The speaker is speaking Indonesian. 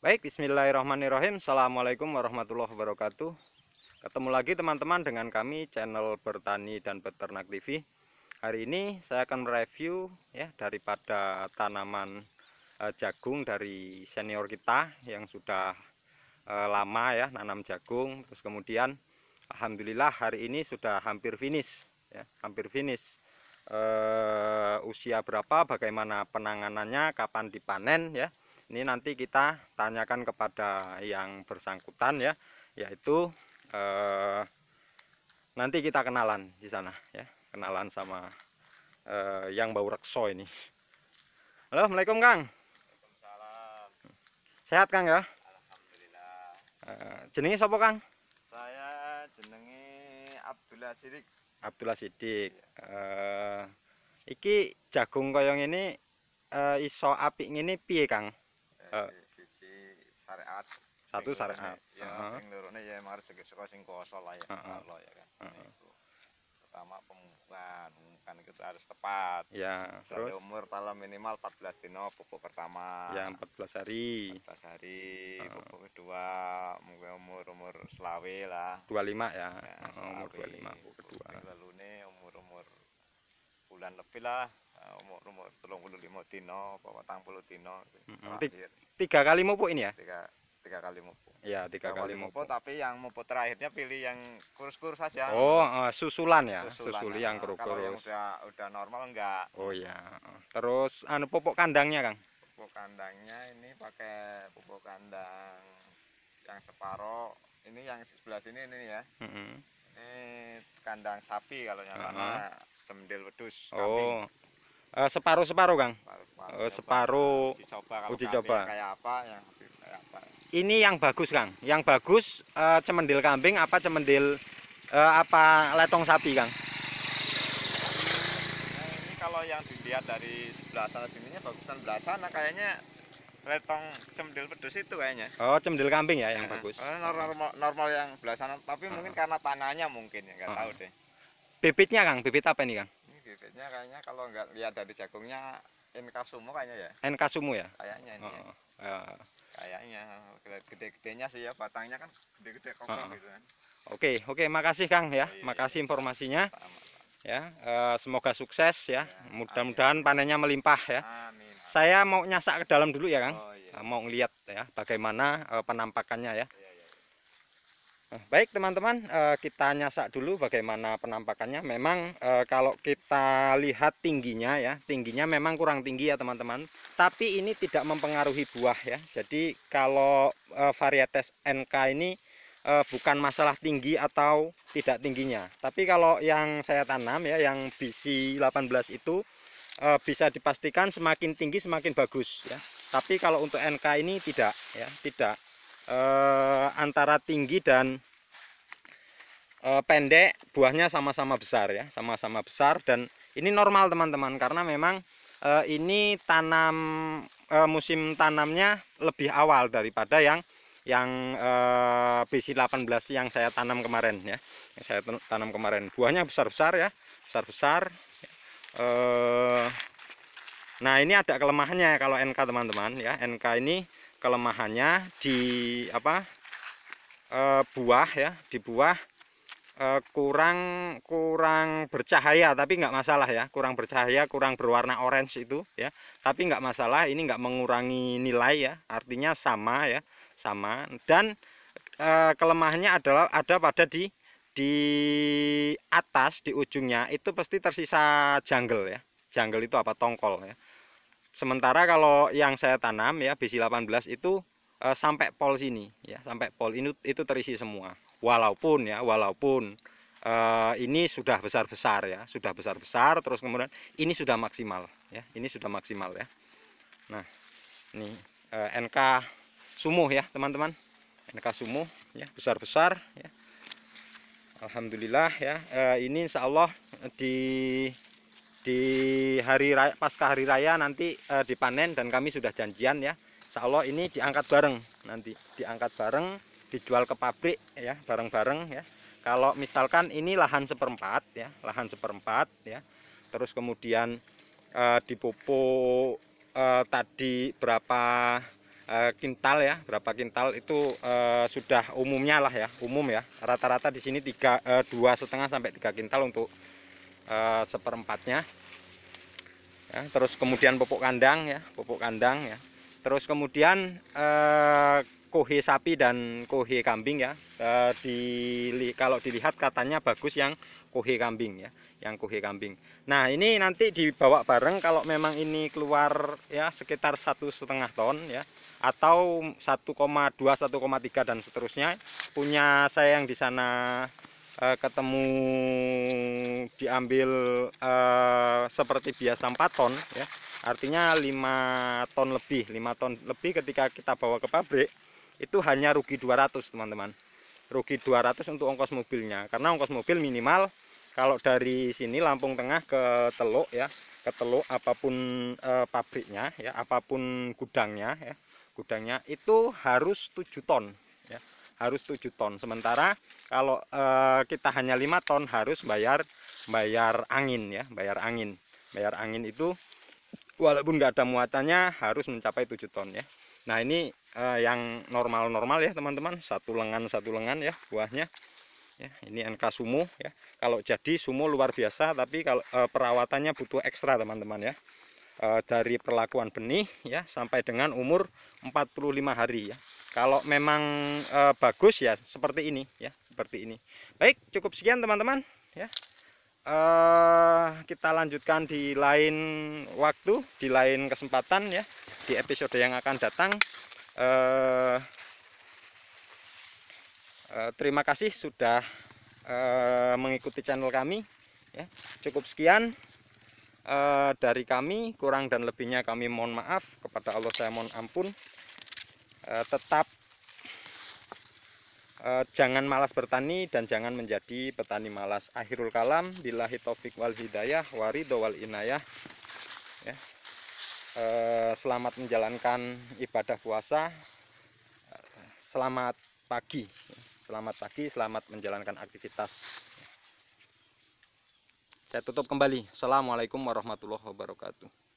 Baik, bismillahirrahmanirrahim. Assalamualaikum warahmatullahi wabarakatuh. Ketemu lagi teman-teman dengan kami channel Bertani dan Peternak TV. Hari ini saya akan mereview ya daripada tanaman eh, jagung dari senior kita yang sudah eh, lama ya nanam jagung terus kemudian alhamdulillah hari ini sudah hampir finish ya, hampir finish. Eh, usia berapa, bagaimana penanganannya, kapan dipanen ya ini nanti kita tanyakan kepada yang bersangkutan ya yaitu eh, nanti kita kenalan di sana ya kenalan sama eh, yang bau rekso ini halo assalamualaikum kang sehat kang ya alhamdulillah eh, Jenengi sopo siapa kang saya Jenengi Abdullah Sidik Abdullah Sidik eh, iki jagung koyong ini uh, iso api ini piye Kang? Eh, iya, siji syariat satu syariat ya uh -huh. ya mari segi saka sing kuasa lah ya uh -huh. Allah ya kan uh -huh. pertama pembukaan pembukaan itu harus tepat ya terus umur paling minimal 14 dino pupuk pertama ya 14 hari 14 hari uh. pupuk kedua mungkin umur umur selawe lah 25 ya, ya nah, selawi. umur 25 pupuk kedua lalu nih umur umur bulan lebih lah umur-umur telung puluh lima tino, bawa tang puluh tino iya. Tiga kali mupuk ini ya? Tiga, tiga kali mupuk. Iya, tiga kali, kali Tapi yang mupuk terakhirnya pilih yang kurus-kurus saja. Oh, eh, susulan ya, susulan, susuli ya. yang kurus-kurus. Kalau yang udah, udah normal enggak. Oh ya. Terus anu pupuk kandangnya, Kang? Pupuk kandangnya ini pakai pupuk kandang yang separo. Ini yang sebelah sini ini ya. Ini kandang sapi kalau yang uh -huh. wedus. Oh, Eh, eh, separuh separuh kang separuh, separuh, uh, uji coba, uji coba. kayak apa ya kayak ini yang bagus kang yang bagus uh, cemendil kambing apa cemendil uh, apa letong sapi kang nah, ini kalau yang dilihat dari sebelah sana sininya bagusan sebelah sana kayaknya letong cemendil pedus itu kayaknya oh cemendil kambing ya yang nah, bagus normal, normal normal yang belasan tapi uh ah. -huh. mungkin karena tanahnya mungkin ya nggak uh ah. -huh. tahu deh bibitnya kang bibit apa ini kang bibitnya kayaknya kalau nggak lihat dari jagungnya NK sumu kayaknya ya. NK sumu ya? Kayaknya ini. Oh, ya. Ya. Kayaknya gede-gedenya sih ya batangnya kan gede-gede kokoh oh. gitu kan. Oke, oke, makasih Kang ya. Iya, makasih iya. informasinya. Ya, e, semoga sukses ya. ya Mudah-mudahan panennya melimpah ya. Amin, amin. Saya mau nyasak ke dalam dulu ya, Kang. Oh, iya. Mau ngeliat ya bagaimana e, penampakannya ya. Iya. Eh, baik teman-teman, eh, kita nyasak dulu bagaimana penampakannya. Memang eh, kalau kita lihat tingginya ya, tingginya memang kurang tinggi ya teman-teman. Tapi ini tidak mempengaruhi buah ya. Jadi kalau varietes NK ini bukan masalah tinggi atau tidak tingginya. Tapi kalau yang saya tanam ya, yang BC18 itu bisa dipastikan semakin tinggi semakin bagus ya. Tapi kalau untuk NK ini tidak ya, tidak eh, antara tinggi dan eh, pendek buahnya sama-sama besar ya sama-sama besar dan ini normal teman-teman karena memang eh, ini tanam eh, musim tanamnya lebih awal daripada yang yang eh, BC 18 yang saya tanam kemarin ya yang saya tanam kemarin buahnya besar-besar ya besar-besar eh, nah ini ada kelemahannya kalau NK teman-teman ya NK ini kelemahannya di apa e, buah ya di buah e, kurang kurang bercahaya tapi nggak masalah ya kurang bercahaya kurang berwarna orange itu ya tapi nggak masalah ini nggak mengurangi nilai ya artinya sama ya sama dan e, kelemahannya adalah ada pada di di atas di ujungnya itu pasti tersisa jungle ya jungle itu apa tongkol ya Sementara kalau yang saya tanam ya BC 18 itu e, sampai pol sini ya, sampai pol ini itu terisi semua. Walaupun ya, walaupun e, ini sudah besar-besar ya, sudah besar-besar terus kemudian ini sudah maksimal ya, ini sudah maksimal ya. Nah, ini e, eh, NK sumuh ya, teman-teman. NK sumuh ya, besar-besar ya. Alhamdulillah ya. E, ini insya Allah di di hari raya, pasca hari raya nanti e, dipanen dan kami sudah janjian ya Insya Allah ini diangkat bareng nanti diangkat bareng dijual ke pabrik ya bareng-bareng ya kalau misalkan ini lahan seperempat ya lahan seperempat ya terus kemudian e, dipupuk e, tadi berapa e, kintal ya berapa kintal itu e, sudah umumnya lah ya umum ya rata-rata di sini tiga dua setengah sampai tiga kintal untuk Eh, seperempatnya ya, terus kemudian pupuk kandang ya pupuk kandang ya terus kemudian eh, kohe sapi dan kohe kambing ya eh, di kalau dilihat katanya bagus yang kohe kambing ya yang kohe kambing nah ini nanti dibawa bareng kalau memang ini keluar ya sekitar satu setengah ton ya atau 1,2 1,3 dan seterusnya punya saya yang di sana uh, ketemu diambil uh, seperti biasa 4 ton ya artinya 5 ton lebih 5 ton lebih ketika kita bawa ke pabrik itu hanya rugi 200 teman-teman rugi 200 untuk ongkos mobilnya karena ongkos mobil minimal kalau dari sini Lampung Tengah ke Teluk ya ke Teluk apapun e, pabriknya ya apapun gudangnya ya gudangnya itu harus 7 ton harus 7 ton sementara kalau uh, kita hanya 5 ton harus bayar bayar angin ya bayar angin bayar angin itu walaupun nggak ada muatannya harus mencapai 7 ton ya nah ini uh, yang normal-normal ya teman-teman satu lengan satu lengan ya buahnya ya, ini NK sumo ya kalau jadi sumo luar biasa tapi kalau uh, perawatannya butuh ekstra teman-teman ya Eh, dari perlakuan benih ya sampai dengan umur 45 hari ya. Kalau memang e, bagus ya seperti ini ya, seperti ini. Baik, cukup sekian teman-teman ya. E, kita lanjutkan di lain waktu, di lain kesempatan ya, di episode yang akan datang. E, e, terima kasih sudah e, mengikuti channel kami. Ya, cukup sekian. Eh, dari kami kurang dan lebihnya kami mohon maaf kepada Allah saya mohon ampun eh, tetap eh, jangan malas bertani dan jangan menjadi petani malas akhirul kalam billahi taufik wal hidayah warido wal inayah ya. selamat menjalankan ibadah puasa selamat pagi selamat pagi selamat menjalankan aktivitas saya tutup kembali. Assalamualaikum warahmatullahi wabarakatuh.